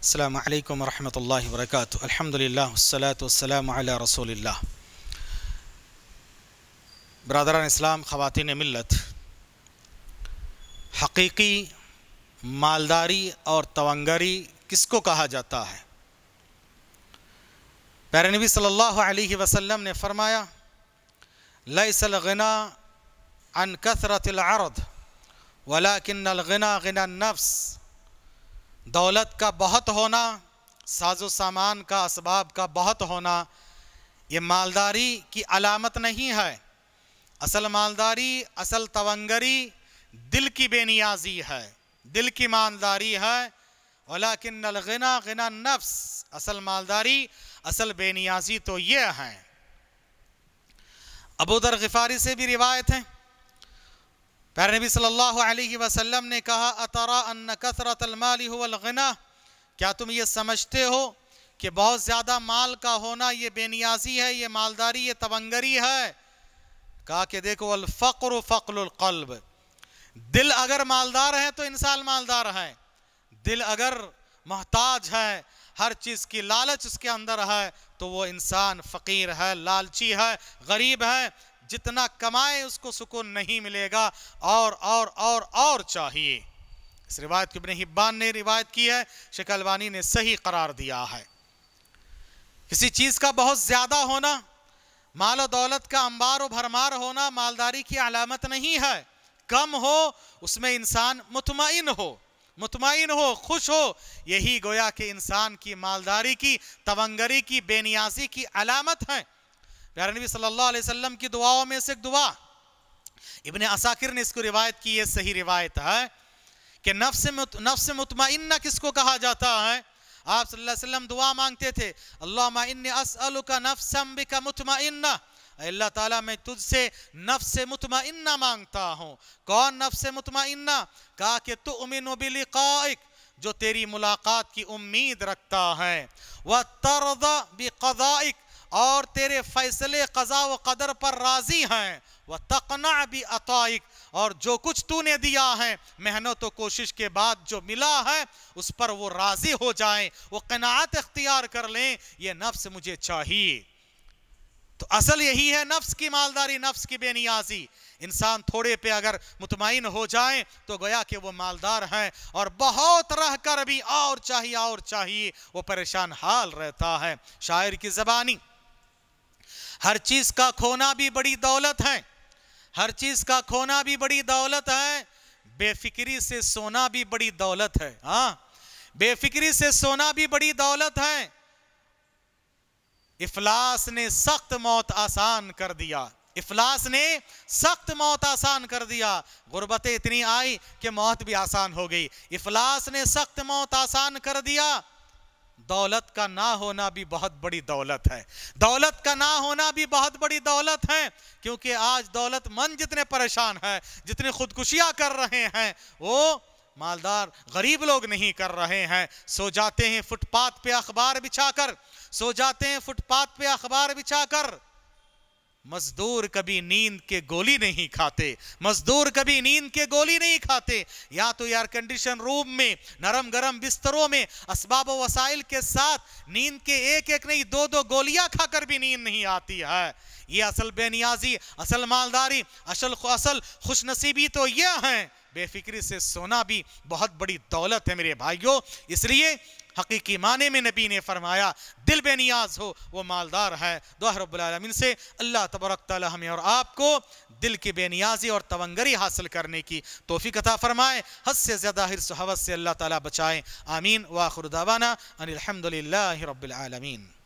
अल्लाम वरहमत ला वरक अलहमदिल्लासलाम रसोल्ला बरदरान इस्लाम ख़वान मिलत हकीकी मालदारी और तवंगरी किसको कहा जाता है पैरनबी सल्लल्लाहु अलैहि वसल्लम ने फरमाया लसलगना अन कसरतलरद वलाकिन अलगना गना नफ्स दौलत का बहुत होना साजो सामान का इसबाब का बहुत होना ये मालदारी की अलामत नहीं है असल मालदारी असल तवंगरी दिल की बेनियाजी है दिल की मालदारी है वलाकिन अलगना गना नफ्स असल मालदारी असल बेनियाजी तो ये हैं अबूदर गफ़ारी से भी रिवायत है प्यारे नबी सल्लल्लाहु अलैहि वसल्लम ने कहा अतरा अन्न कसरत अलमालगना क्या तुम ये समझते हो कि बहुत ज़्यादा माल का होना ये बेनियाजी है ये मालदारी ये तवंगरी है कहा कि देखो अलफ़र फ़क्लकल्ब दिल अगर मालदार है तो इंसान मालदार है दिल अगर महताज है हर चीज़ की लालच उसके अंदर है तो वो इंसान फ़कीर है लालची है गरीब है जितना कमाए उसको सुकून नहीं मिलेगा और और और और चाहिए इस रिवायत की इबन हिब्बान ने रिवायत की है शिकलवानी ने सही करार दिया है किसी चीज़ का बहुत ज़्यादा होना माल दौलत का अंबार और भरमार होना मालदारी की अलामत नहीं है कम हो उसमें इंसान मुतमिन हो मुतमिन हो खुश हो यही गोया के इंसान की मालदारी की तवंगरी की बेनियाजी की अलामत है प्यारे नबी सल्लल्लाहु अलैहि वसल्लम की दुआओं में से एक दुआ इबन असाकिर ने इसको रिवायत की ये सही रिवायत है कि नफ्स नफ्स मुतमिन किसको कहा जाता है आप सल्लल्लाहु अलैहि वसल्लम दुआ मांगते थे अल्लाह इन असअलुका नफ्सम बिका मुतमिन्ना अल्लाह ताला मैं तुझसे नफ से मुतमाइन्ना मांगता हूँ कौन नफ से मुतमाइन्ना कहा कि तु उमिन बिलिकाइक जो तेरी मुलाकात की उम्मीद रखता है वह तरदा बिकदाइक और तेरे फैसले कज़ा व कदर पर राज़ी हैं वह तकना भी अतिक और जो कुछ तूने दिया है मेहनत व कोशिश के बाद जो मिला है उस पर वो राज़ी हो जाए वो कनात अख्तियार कर लें यह नफ्स मुझे चाहिए तो असल यही है नफ्स की मालदारी नफ्स की बेनियाजी इंसान थोड़े पे अगर मुतमिन हो जाए तो गया कि वो मालदार हैं और बहुत रह कर भी और चाहिए और चाहिए वो परेशान हाल रहता है शायर की जबानी हर चीज़ का खोना भी बड़ी दौलत है हर चीज़ का खोना भी बड़ी दौलत है बेफिक्री से सोना भी बड़ी दौलत है हाँ बेफिक्री से सोना भी बड़ी दौलत है इफलास ने सख्त मौत आसान कर दिया इफलास ने सख्त मौत आसान कर दिया गुर्बतें इतनी आई कि मौत भी आसान हो गई इफलास ने सख्त मौत आसान कर दिया दौलत का ना होना भी बहुत बड़ी दौलत है दौलत का ना होना भी बहुत बड़ी दौलत है क्योंकि आज दौलतमंद जितने परेशान हैं जितने खुदकुशियां कर रहे हैं वो मालदार गरीब लोग नहीं कर रहे हैं सो जाते हैं फुटपाथ पे अखबार बिछाकर सो जाते हैं फुटपाथ पे अखबार बिछाकर मजदूर कभी नींद के गोली नहीं खाते मजदूर कभी नींद के गोली नहीं खाते या तो एयर कंडीशन रूम में नरम गरम बिस्तरों में असबाब वसाइल के साथ नींद के एक एक नहीं दो दो गोलियां खाकर भी नींद नहीं आती है ये असल बेनियाजी असल मालदारी असल असल खुशनसीबी तो यह है बेफिक्री से सोना भी बहुत बड़ी दौलत है मेरे भाइयों इसलिए हकीकी माने में नबी ने फरमाया दिल बे नियाज हो वो मालदार है दुआ से अल्लाह तबरक हमें और आपको दिल की बेनियाजी और तवंगरी हासिल करने की तोफ़ी कथा फरमाए हद से ज़्यादा हिरस हवस से अल्लाह ताली बचाएँ आमीन वाखुरदावाना अनिलहमदिल्ला